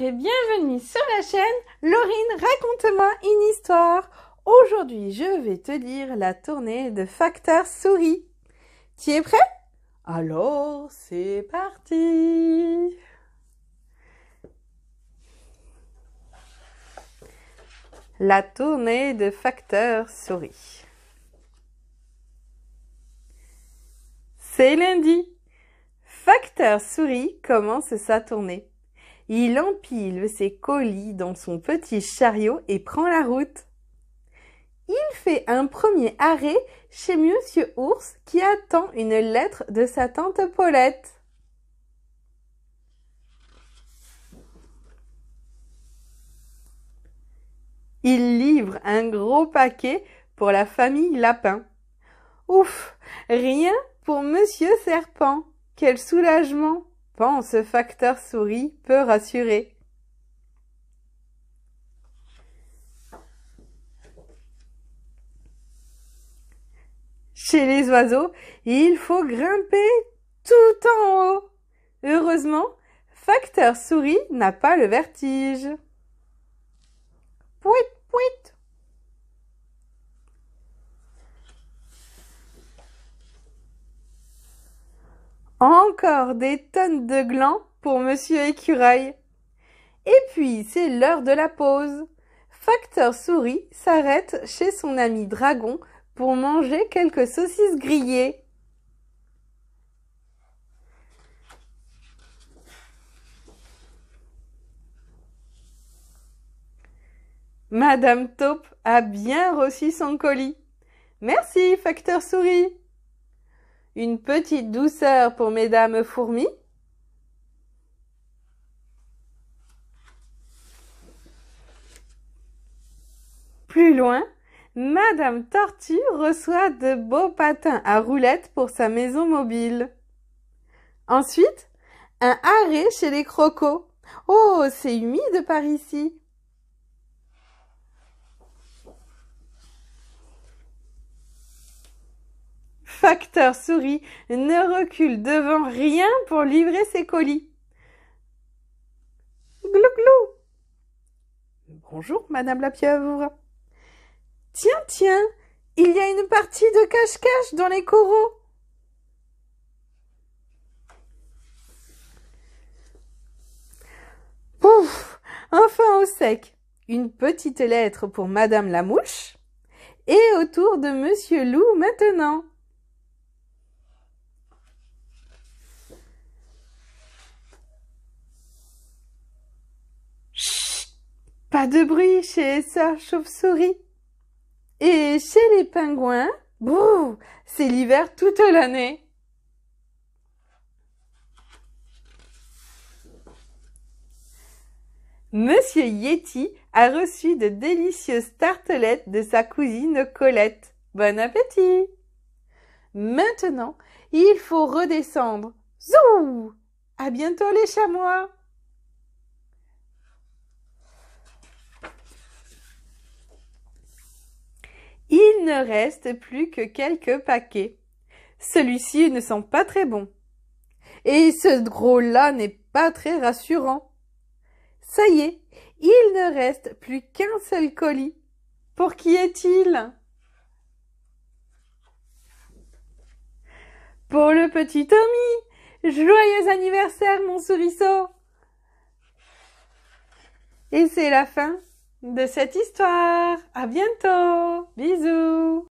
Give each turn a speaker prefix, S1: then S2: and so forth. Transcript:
S1: et bienvenue sur la chaîne Laurine raconte-moi une histoire. Aujourd'hui, je vais te lire la tournée de Facteur Souris. Tu es prêt Alors, c'est parti. La tournée de Facteur Souris. C'est lundi. Facteur Souris commence sa tournée. Il empile ses colis dans son petit chariot et prend la route. Il fait un premier arrêt chez Monsieur Ours qui attend une lettre de sa tante Paulette. Il livre un gros paquet pour la famille Lapin. Ouf, rien pour Monsieur Serpent. Quel soulagement ce facteur souris peut rassurer. Chez les oiseaux, il faut grimper tout en haut. Heureusement, facteur souris n'a pas le vertige. Pouit, pouit. encore des tonnes de glands pour monsieur écureuil. Et puis, c'est l'heure de la pause. Facteur souris s'arrête chez son ami dragon pour manger quelques saucisses grillées. Madame Taupe a bien reçu son colis. Merci, facteur souris une petite douceur pour mesdames fourmis. Plus loin, Madame Tortue reçoit de beaux patins à roulettes pour sa maison mobile. Ensuite, un arrêt chez les crocos. Oh, c'est humide par ici. Souris ne recule devant rien pour livrer ses colis. glou Glou. Bonjour, madame la pieuvre. Tiens, tiens, il y a une partie de cache-cache dans les coraux. Pouf Enfin au sec Une petite lettre pour Madame la Mouche et autour de Monsieur Loup maintenant Pas de bruit chez Sœur Chauve-souris. Et chez les pingouins, Bouh, c'est l'hiver toute l'année. Monsieur Yeti a reçu de délicieuses tartelettes de sa cousine Colette. Bon appétit! Maintenant, il faut redescendre. Zou! À bientôt les chamois! ne reste plus que quelques paquets. Celui-ci ne sent pas très bon. Et ce drôle là n'est pas très rassurant. Ça y est, il ne reste plus qu'un seul colis. Pour qui est-il Pour le petit Tommy Joyeux anniversaire, mon souriceau Et c'est la fin de cette histoire. À bientôt. Bisous.